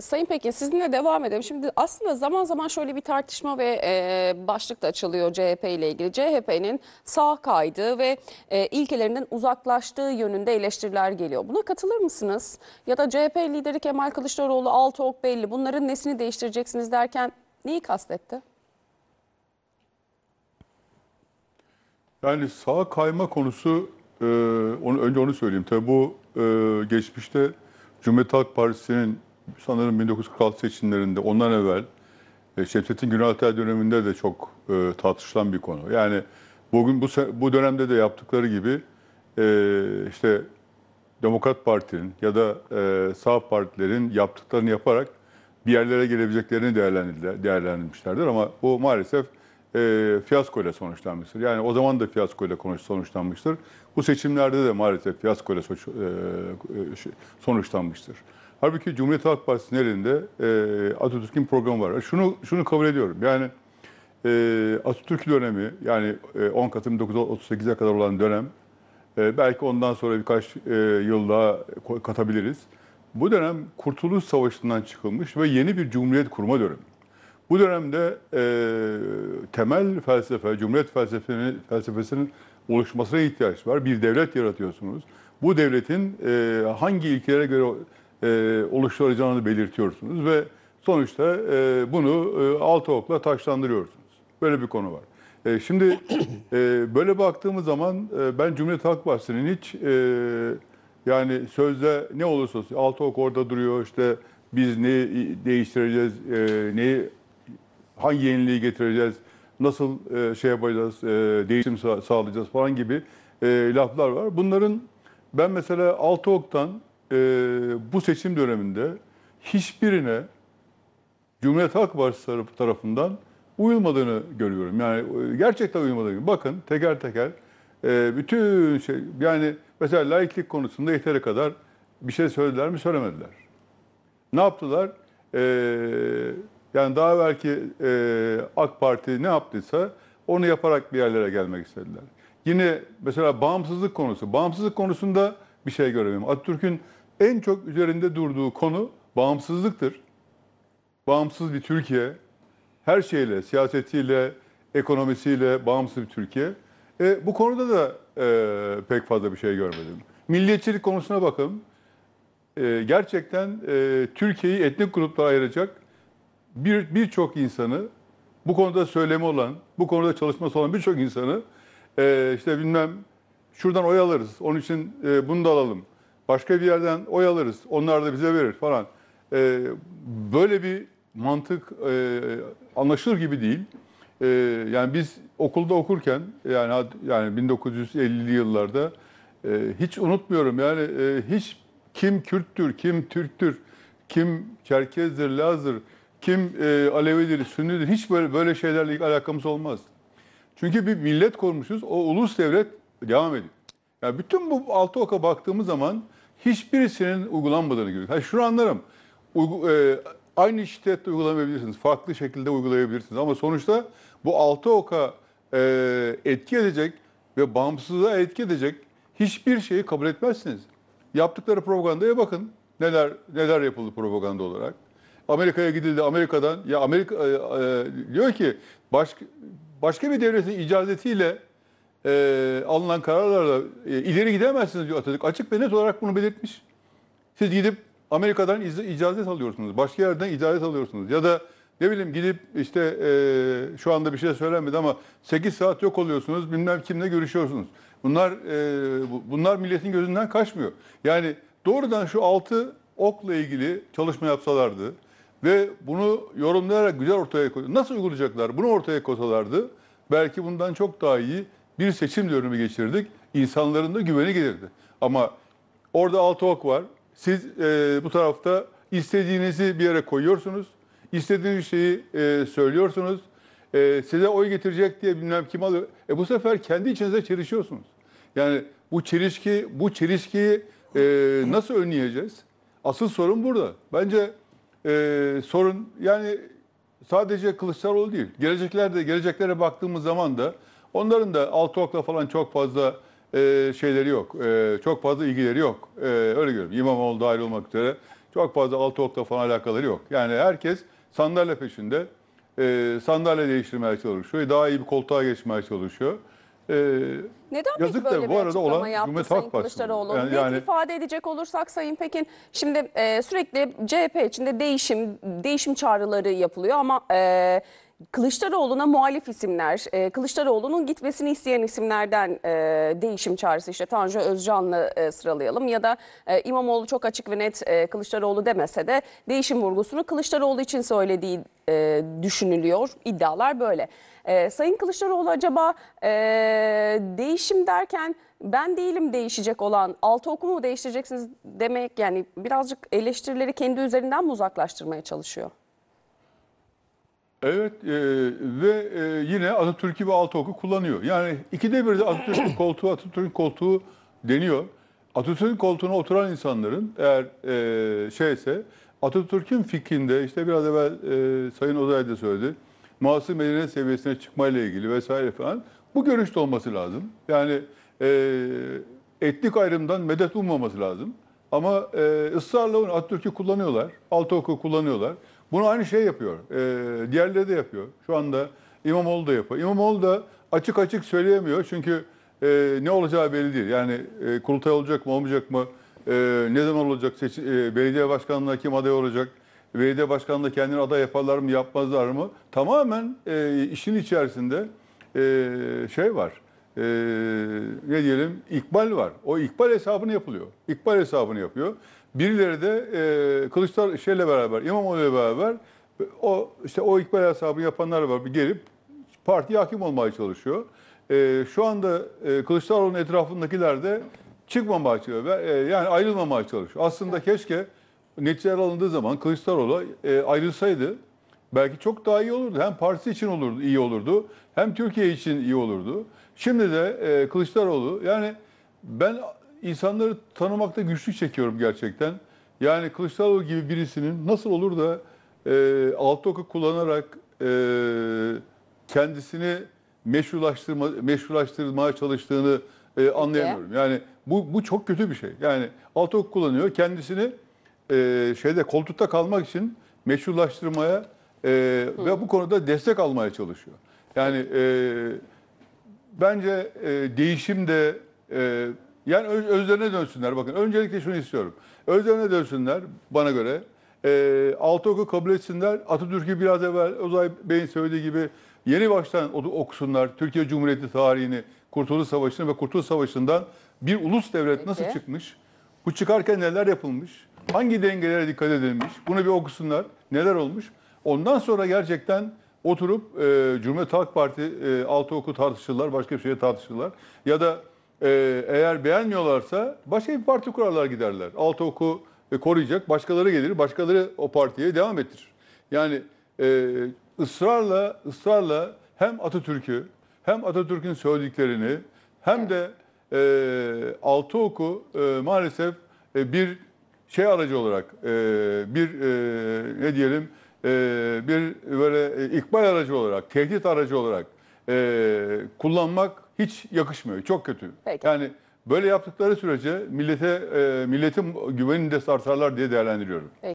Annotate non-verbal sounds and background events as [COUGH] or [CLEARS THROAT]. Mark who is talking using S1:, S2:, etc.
S1: Sayın Pekin sizinle devam edelim. Şimdi aslında zaman zaman şöyle bir tartışma ve e, başlık da açılıyor CHP ile ilgili. CHP'nin sağ kaydığı ve e, ilkelerinden uzaklaştığı yönünde eleştiriler geliyor. Buna katılır mısınız? Ya da CHP lideri Kemal Kılıçdaroğlu, altok belli bunların nesini değiştireceksiniz derken neyi kastetti?
S2: Yani sağ kayma konusu, e, onu, önce onu söyleyeyim. Tabii bu e, geçmişte Cumhuriyet Halk Partisi'nin sanırım 1946 seçimlerinde ondan evvel e, Şemsettin Günaltay döneminde de çok e, tartışılan bir konu. Yani bugün bu bu dönemde de yaptıkları gibi e, işte Demokrat Parti'nin ya da e, sağ partilerin yaptıklarını yaparak bir yerlere gelebileceklerini değerlendirmişlerdir ama bu maalesef e, fiyasko ile sonuçlanmıştır. Yani o zaman da fiyasko ile sonuçlanmıştır. Bu seçimlerde de maalesef fiyasko ile e, sonuçlanmıştır. Halbuki Cumhuriyet Halk Partisi'nin elinde e, Atatürk'ün programı var. Şunu şunu kabul ediyorum. Yani e, Atatürk dönemi yani e, 10 Kasım 1938'e kadar olan dönem e, belki ondan sonra birkaç e, yıl daha katabiliriz. Bu dönem Kurtuluş Savaşı'ndan çıkılmış ve yeni bir cumhuriyet kurma dönemi. Bu dönemde e, temel felsefe, cumhuriyet felsefesinin, felsefesinin oluşmasına ihtiyaç var. Bir devlet yaratıyorsunuz. Bu devletin e, hangi ilkelere göre e, oluşturacağını belirtiyorsunuz ve sonuçta e, bunu e, altı okla taşlandırıyorsunuz. Böyle bir konu var. E, şimdi e, böyle baktığımız zaman e, ben Cumhuriyet Halk Partisi'nin hiç e, yani sözde ne olursa olsun altı ok orada duruyor işte biz ne değiştireceğiz, e, neyi hangi yeniliği getireceğiz, nasıl e, şey yapacağız, e, değişim sağlayacağız falan gibi e, laflar var. Bunların ben mesela altı oktan e, bu seçim döneminde hiçbirine Cumhuriyet Halk Partisi tarafından uyulmadığını görüyorum. Yani e, gerçekten uyulmadığını Bakın teker teker e, bütün şey yani mesela laiklik konusunda yeteri kadar bir şey söylediler mi söylemediler. Ne yaptılar? E, yani daha belki e, AK Parti ne yaptıysa onu yaparak bir yerlere gelmek istediler. Yine mesela bağımsızlık konusu. Bağımsızlık konusunda bir şey göremiyorum. Atatürk'ün en çok üzerinde durduğu konu bağımsızlıktır. Bağımsız bir Türkiye, her şeyle, siyasetiyle, ekonomisiyle bağımsız bir Türkiye. E, bu konuda da e, pek fazla bir şey görmedim. Milliyetçilik konusuna bakın. E, gerçekten e, Türkiye'yi etnik gruplara ayıracak bir, birçok insanı, bu konuda söylemi olan, bu konuda çalışması olan birçok insanı e, işte bilmem şuradan oy alırız, onun için e, bunu da alalım Başka bir yerden oy alırız. Onlar da bize verir falan. E, böyle bir mantık e, anlaşılır gibi değil. E, yani biz okulda okurken yani yani 1950'li yıllarda e, hiç unutmuyorum yani e, hiç kim Kürttür, kim Türktür, kim Çerkezdir, Lazdır, kim e, Alevidir, Sünnidir hiç böyle böyle şeylerle alakamız olmaz. Çünkü bir millet kurmuşuz. O ulus devlet devam ediyor. Yani bütün bu altı oka baktığımız zaman hiçbirisinin uygulanmadığını görüyoruz. Ha, şunu anlarım. Uygu, e, aynı şiddetle uygulamayabilirsiniz. Farklı şekilde uygulayabilirsiniz. Ama sonuçta bu altı oka e, etki edecek ve bağımsızlığa etki edecek hiçbir şeyi kabul etmezsiniz. Yaptıkları propagandaya bakın. Neler neler yapıldı propaganda olarak. Amerika'ya gidildi. Amerika'dan ya Amerika e, e, diyor ki baş, başka bir devletin icazetiyle e, alınan kararlarla e, ileri gidemezsiniz diyor Atatürk. Açık ve net olarak bunu belirtmiş. Siz gidip Amerika'dan iz- icazet alıyorsunuz. Başka yerden icazet alıyorsunuz. Ya da ne bileyim gidip işte e, şu anda bir şey söylenmedi ama 8 saat yok oluyorsunuz. Bilmem kimle görüşüyorsunuz. Bunlar e, bu, bunlar milletin gözünden kaçmıyor. Yani doğrudan şu 6 okla ilgili çalışma yapsalardı ve bunu yorumlayarak güzel ortaya koyuyor. Nasıl uygulayacaklar? Bunu ortaya koysalardı belki bundan çok daha iyi bir seçim dönemi geçirdik. İnsanların da güveni gelirdi. Ama orada altı ok var. Siz e, bu tarafta istediğinizi bir yere koyuyorsunuz. İstediğiniz şeyi e, söylüyorsunuz. E, size oy getirecek diye bilmem kim alıyor. E bu sefer kendi içinizde çelişiyorsunuz. Yani bu çelişki, bu çelişkiyi e, nasıl önleyeceğiz? Asıl sorun burada. Bence e, sorun yani sadece Kılıçdaroğlu değil. Geleceklerde geleceklere baktığımız zaman da Onların da Altok'la falan çok fazla e, şeyleri yok. E, çok fazla ilgileri yok. E, öyle görüyorum. İmamoğlu dahil olmak üzere çok fazla Altok'la falan alakaları yok. Yani herkes sandalye peşinde. E, sandalye değiştirmeye çalışıyor. Daha iyi bir koltuğa geçmeye çalışıyor. Ee,
S1: Neden yazık peki böyle bu bir arada olan yaptı Sayın Kılıçdaroğlu? Yani, yani, ifade edecek olursak Sayın Pekin, şimdi e, sürekli CHP içinde değişim, değişim çağrıları yapılıyor ama... E, Kılıçdaroğlu'na muhalif isimler, e, Kılıçdaroğlu'nun gitmesini isteyen isimlerden e, değişim çağrısı işte Tanju Özcan'la e, sıralayalım ya da e, İmamoğlu çok açık ve net e, Kılıçdaroğlu demese de değişim vurgusunu Kılıçdaroğlu için söylediği e, düşünülüyor. İddialar böyle. E, Sayın Kılıçdaroğlu acaba e, değişim derken ben değilim değişecek olan altı okumu değiştireceksiniz demek yani birazcık eleştirileri kendi üzerinden mi uzaklaştırmaya çalışıyor?
S2: Evet e, ve e, yine Atatürk'ü ve Altıok'u kullanıyor. Yani ikide bir de Atatürk'ün [CLEARS THROAT] koltuğu, Atatürk'ün koltuğu deniyor. Atatürk'ün koltuğuna oturan insanların eğer e, şeyse Atatürk'ün fikrinde işte biraz evvel e, Sayın Ozay da söyledi. Muhasır medine seviyesine çıkmayla ilgili vesaire falan bu görüşte olması lazım. Yani e, etnik ayrımdan medet ummaması lazım. Ama e, ısrarla Atatürk'ü kullanıyorlar, Altıok'u kullanıyorlar. Bunu aynı şey yapıyor. E, diğerleri de yapıyor. Şu anda İmamoğlu da yapıyor. İmamoğlu da açık açık söyleyemiyor. Çünkü e, ne olacağı belli değil. Yani e, kurultay olacak mı olmayacak mı? E, ne zaman olacak? Seçi, e, belediye başkanlığına kim aday olacak? Belediye başkanlığına kendini aday yaparlar mı yapmazlar mı? Tamamen e, işin içerisinde e, şey var. E, ne diyelim? İkbal var. O ikbal hesabını yapılıyor. İkbal hesabını yapıyor. Birileri de e, Kılıçdaroğlu şeyle beraber, İmamoğlu ile beraber o işte o ikbal hesabını yapanlar var bir gelip partiye hakim olmaya çalışıyor. E, şu anda e, Kılıçdaroğlu'nun etrafındakiler de çıkmamaya çalışıyor. E, yani ayrılmamaya çalışıyor. Aslında keşke neticeler alındığı zaman Kılıçdaroğlu e, ayrılsaydı belki çok daha iyi olurdu. Hem partisi için olurdu, iyi olurdu. Hem Türkiye için iyi olurdu. Şimdi de e, Kılıçdaroğlu yani ben insanları tanımakta güçlük çekiyorum gerçekten. Yani Kılıçdaroğlu gibi birisinin nasıl olur da e, altı oku kullanarak e, kendisini meşrulaştırma, meşrulaştırmaya çalıştığını e, anlayamıyorum. Yani bu, bu çok kötü bir şey. Yani alt oku kullanıyor kendisini e, şeyde koltukta kalmak için meşrulaştırmaya e, ve bu konuda destek almaya çalışıyor. Yani e, bence e, değişim de e, yani öz, özlerine dönsünler. Bakın öncelikle şunu istiyorum. Özlerine dönsünler bana göre. E, altı oku kabul etsinler. Atatürk'ü biraz evvel Ozay Bey'in söylediği gibi yeni baştan okusunlar. Türkiye Cumhuriyeti tarihini, Kurtuluş Savaşı'nı ve Kurtuluş Savaşı'ndan bir ulus devlet Peki. nasıl çıkmış? Bu çıkarken neler yapılmış? Hangi dengelere dikkat edilmiş? Bunu bir okusunlar. Neler olmuş? Ondan sonra gerçekten oturup e, Cumhuriyet Halk Parti e, altı oku tartışırlar, başka bir şeye tartışırlar. Ya da ee, eğer beğenmiyorlarsa başka bir parti kurarlar giderler. Altı oku e, koruyacak başkaları gelir, başkaları o partiye devam ettirir. Yani e, ısrarla ısrarla hem Atatürk'ü hem Atatürk'ün söylediklerini hem de e, altı oku e, maalesef e, bir şey aracı olarak e, bir e, ne diyelim e, bir böyle e, ikbal aracı olarak, tehdit aracı olarak e, kullanmak hiç yakışmıyor. Çok kötü. Peki. Yani böyle yaptıkları sürece millete e, milletin güvenini de sarsarlar diye değerlendiriyorum. Peki.